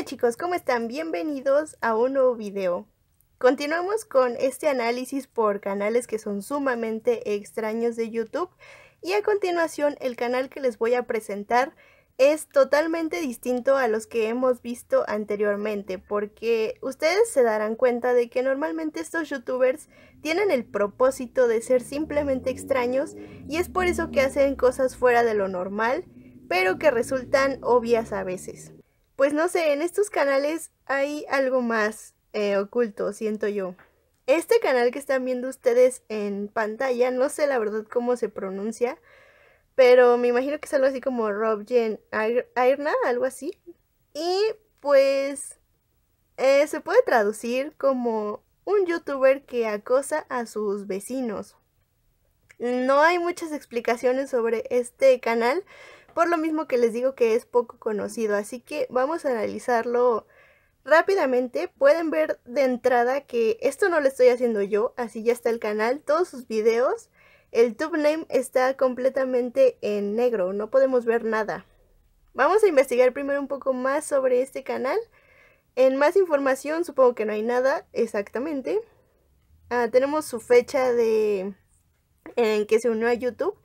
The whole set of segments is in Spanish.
Hola chicos, ¿cómo están? Bienvenidos a un nuevo video. Continuamos con este análisis por canales que son sumamente extraños de YouTube y a continuación el canal que les voy a presentar es totalmente distinto a los que hemos visto anteriormente porque ustedes se darán cuenta de que normalmente estos youtubers tienen el propósito de ser simplemente extraños y es por eso que hacen cosas fuera de lo normal pero que resultan obvias a veces pues no sé, en estos canales hay algo más eh, oculto, siento yo. Este canal que están viendo ustedes en pantalla, no sé la verdad cómo se pronuncia, pero me imagino que es algo así como Robgen Airna, algo así. Y pues eh, se puede traducir como un youtuber que acosa a sus vecinos. No hay muchas explicaciones sobre este canal, por lo mismo que les digo que es poco conocido, así que vamos a analizarlo rápidamente. Pueden ver de entrada que esto no lo estoy haciendo yo, así ya está el canal, todos sus videos. El tube name está completamente en negro, no podemos ver nada. Vamos a investigar primero un poco más sobre este canal. En más información, supongo que no hay nada exactamente. Ah, tenemos su fecha de en que se unió a YouTube.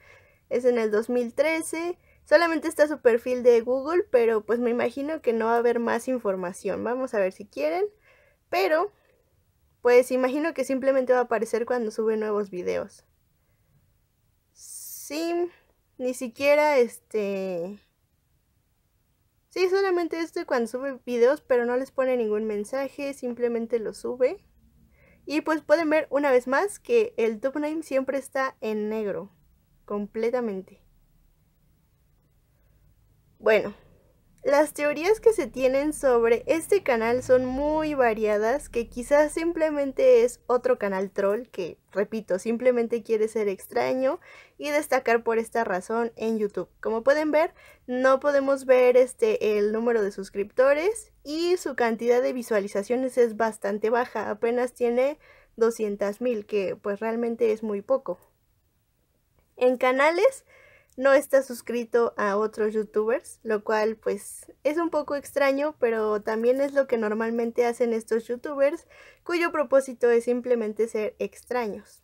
Es en el 2013. Solamente está su perfil de Google, pero pues me imagino que no va a haber más información. Vamos a ver si quieren, pero pues imagino que simplemente va a aparecer cuando sube nuevos videos. Sí, ni siquiera este... Sí, solamente este cuando sube videos, pero no les pone ningún mensaje, simplemente lo sube. Y pues pueden ver una vez más que el top name siempre está en negro, completamente. Bueno, las teorías que se tienen sobre este canal son muy variadas, que quizás simplemente es otro canal troll que, repito, simplemente quiere ser extraño y destacar por esta razón en YouTube. Como pueden ver, no podemos ver este el número de suscriptores y su cantidad de visualizaciones es bastante baja, apenas tiene 200.000, que pues realmente es muy poco. En canales no está suscrito a otros youtubers, lo cual pues es un poco extraño, pero también es lo que normalmente hacen estos youtubers, cuyo propósito es simplemente ser extraños.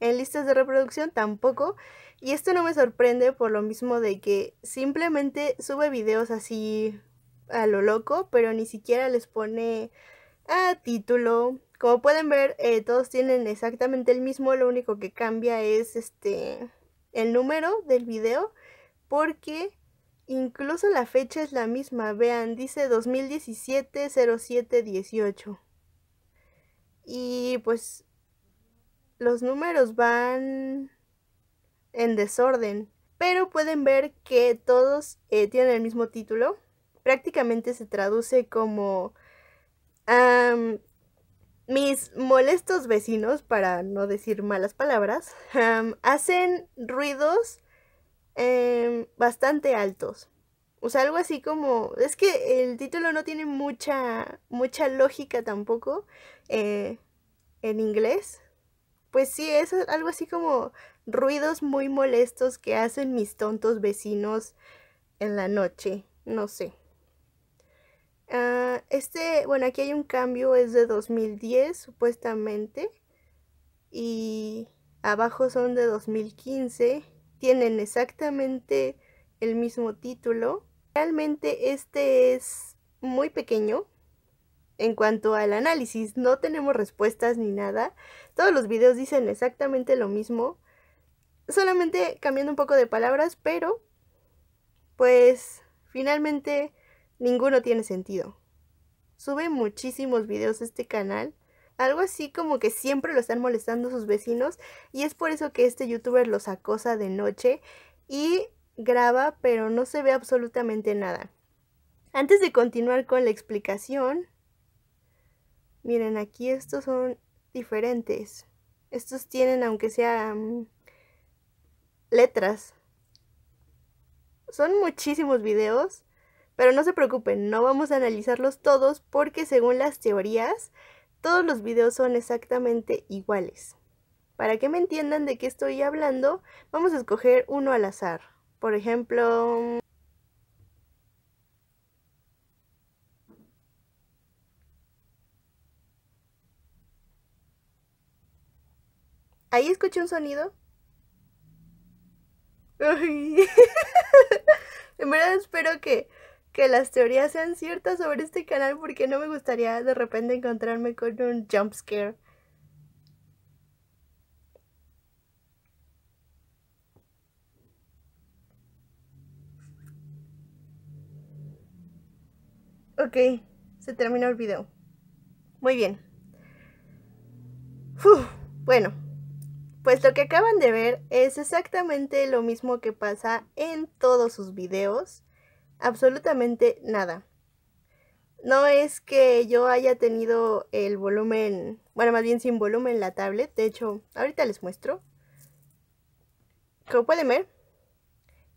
En listas de reproducción tampoco, y esto no me sorprende por lo mismo de que simplemente sube videos así a lo loco, pero ni siquiera les pone a título. Como pueden ver, eh, todos tienen exactamente el mismo, lo único que cambia es este el número del video porque incluso la fecha es la misma. Vean, dice 2017-07-18. Y pues los números van en desorden. Pero pueden ver que todos eh, tienen el mismo título. Prácticamente se traduce como mis molestos vecinos, para no decir malas palabras, hacen ruidos em, bastante altos. O sea, algo así como. Es que el título no tiene mucha. mucha lógica tampoco. Eh, en inglés. Pues sí, es algo así como ruidos muy molestos que hacen mis tontos vecinos en la noche. No sé. Ah, este, bueno, aquí hay un cambio, es de 2010 supuestamente. Y abajo son de 2015. Tienen exactamente el mismo título. Realmente este es muy pequeño en cuanto al análisis. No tenemos respuestas ni nada. Todos los videos dicen exactamente lo mismo. Solamente cambiando un poco de palabras, pero pues finalmente ninguno tiene sentido. Sube muchísimos videos a este canal, algo así como que siempre lo están molestando sus vecinos y es por eso que este youtuber los acosa de noche y graba pero no se ve absolutamente nada. Antes de continuar con la explicación, miren aquí estos son diferentes. Estos tienen aunque sea mm, letras. Son muchísimos videos pero no se preocupen, no vamos a analizarlos todos porque según las teorías, todos los videos son exactamente iguales. Para que me entiendan de qué estoy hablando, vamos a escoger uno al azar. Por ejemplo... Ahí escuché un sonido. en verdad espero que que las teorías sean ciertas sobre este canal porque no me gustaría de repente encontrarme con un jump scare. Ok, se terminó el video. Muy bien. bueno, pues lo que acaban de ver es exactamente lo mismo que pasa en todos sus videos absolutamente nada. No es que yo haya tenido el volumen, bueno, más bien sin volumen la tablet. De hecho, ahorita les muestro. Como pueden ver,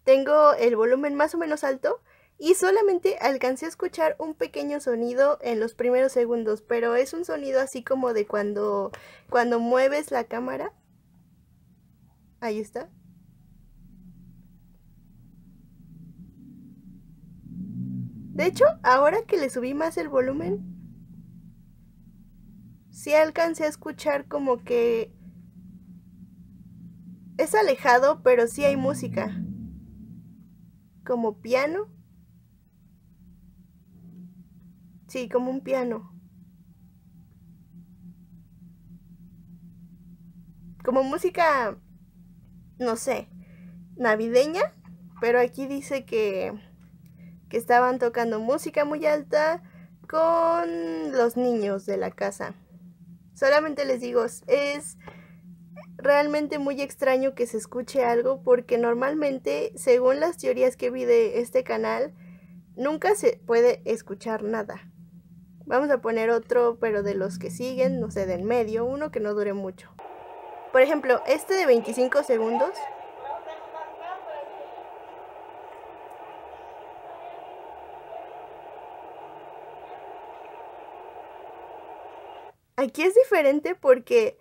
tengo el volumen más o menos alto y solamente alcancé a escuchar un pequeño sonido en los primeros segundos, pero es un sonido así como de cuando, cuando mueves la cámara. Ahí está. De hecho, ahora que le subí más el volumen, sí alcancé a escuchar como que es alejado, pero sí hay música. Como piano. Sí, como un piano. Como música, no sé, navideña, pero aquí dice que estaban tocando música muy alta con los niños de la casa. Solamente les digo, es realmente muy extraño que se escuche algo porque normalmente, según las teorías que vi de este canal, nunca se puede escuchar nada. Vamos a poner otro, pero de los que siguen, no sé, de en medio, uno que no dure mucho. Por ejemplo, este de 25 segundos Aquí es diferente porque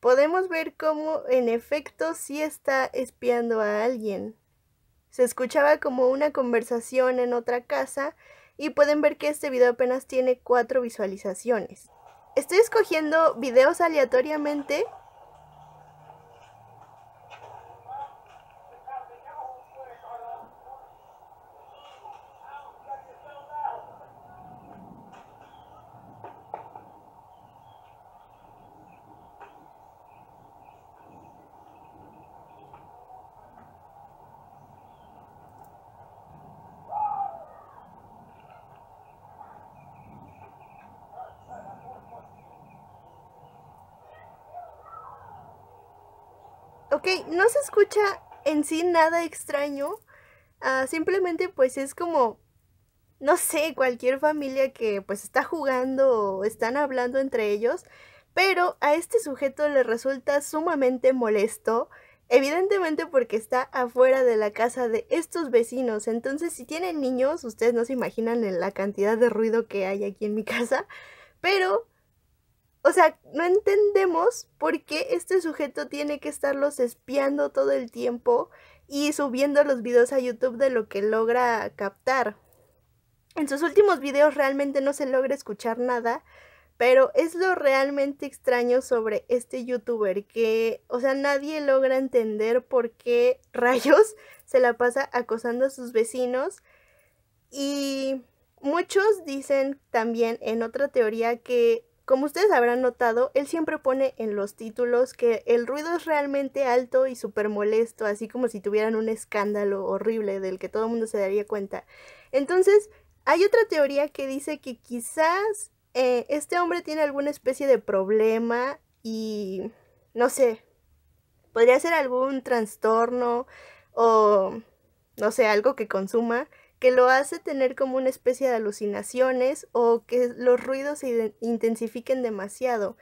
podemos ver cómo en efecto sí está espiando a alguien. Se escuchaba como una conversación en otra casa y pueden ver que este video apenas tiene cuatro visualizaciones. Estoy escogiendo videos aleatoriamente Ok, no se escucha en sí nada extraño. Ah, simplemente pues es como, no sé, cualquier familia que pues está jugando o están hablando entre ellos. Pero a este sujeto le resulta sumamente molesto, evidentemente porque está afuera de la casa de estos vecinos. Entonces si tienen niños, ustedes no se imaginan la cantidad de ruido que hay aquí en mi casa. Pero o sea, no entendemos por qué este sujeto tiene que estarlos espiando todo el tiempo y subiendo los videos a YouTube de lo que logra captar. En sus últimos videos realmente no se logra escuchar nada, pero es lo realmente extraño sobre este youtuber que, o sea, nadie logra entender por qué rayos se la pasa acosando a sus vecinos y muchos dicen también en otra teoría que como ustedes habrán notado, él siempre pone en los títulos que el ruido es realmente alto y súper molesto, así como si tuvieran un escándalo horrible del que todo el mundo se daría cuenta. Entonces, hay otra teoría que dice que quizás eh, este hombre tiene alguna especie de problema y, no sé, podría ser algún trastorno o, no sé, algo que consuma que lo hace tener como una especie de alucinaciones o que los ruidos se intensifiquen demasiado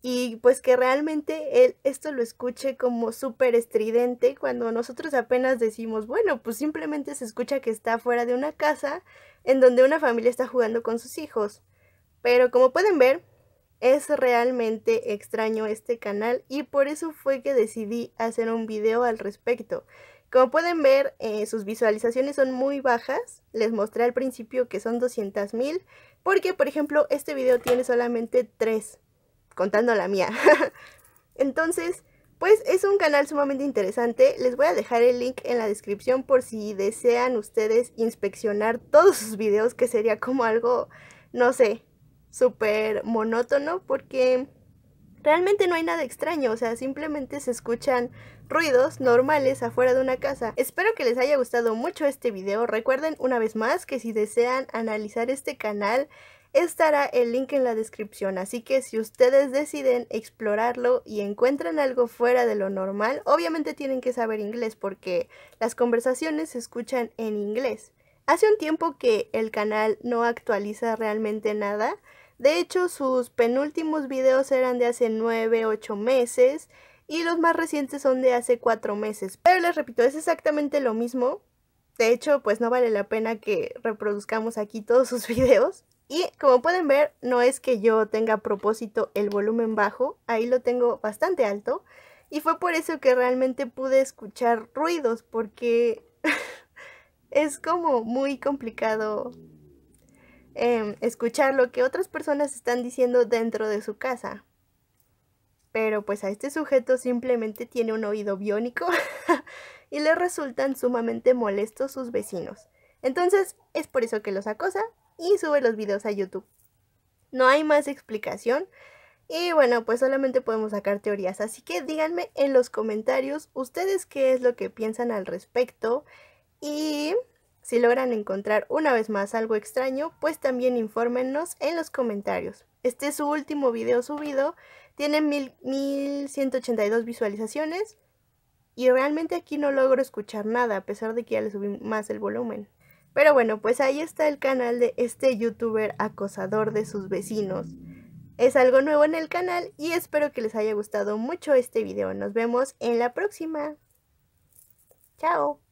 y pues que realmente él esto lo escuche como súper estridente cuando nosotros apenas decimos, bueno, pues simplemente se escucha que está fuera de una casa en donde una familia está jugando con sus hijos. Pero como pueden ver, es realmente extraño este canal y por eso fue que decidí hacer un video al respecto. Como pueden ver, eh, sus visualizaciones son muy bajas. Les mostré al principio que son 200.000, porque por ejemplo este video tiene solamente 3, contando la mía. Entonces, pues es un canal sumamente interesante. Les voy a dejar el link en la descripción por si desean ustedes inspeccionar todos sus videos, que sería como algo, no sé, súper monótono, porque Realmente no hay nada extraño, o sea, simplemente se escuchan ruidos normales afuera de una casa. Espero que les haya gustado mucho este video. Recuerden una vez más que si desean analizar este canal, estará el link en la descripción. Así que si ustedes deciden explorarlo y encuentran algo fuera de lo normal, obviamente tienen que saber inglés porque las conversaciones se escuchan en inglés. Hace un tiempo que el canal no actualiza realmente nada. De hecho, sus penúltimos videos eran de hace 9, 8 meses y los más recientes son de hace 4 meses. Pero les repito, es exactamente lo mismo. De hecho, pues no vale la pena que reproduzcamos aquí todos sus videos. Y como pueden ver, no es que yo tenga a propósito el volumen bajo, ahí lo tengo bastante alto. Y fue por eso que realmente pude escuchar ruidos, porque es como muy complicado Em, escuchar lo que otras personas están diciendo dentro de su casa. Pero pues a este sujeto simplemente tiene un oído biónico y le resultan sumamente molestos sus vecinos. Entonces es por eso que los acosa y sube los videos a YouTube. No hay más explicación. Y bueno, pues solamente podemos sacar teorías. Así que díganme en los comentarios ustedes qué es lo que piensan al respecto. Y si logran encontrar una vez más algo extraño, pues también infórmenos en los comentarios. Este es su último video subido, tiene 1182 visualizaciones y realmente aquí no logro escuchar nada a pesar de que ya le subí más el volumen. Pero bueno, pues ahí está el canal de este youtuber acosador de sus vecinos. Es algo nuevo en el canal y espero que les haya gustado mucho este video. Nos vemos en la próxima. Chao.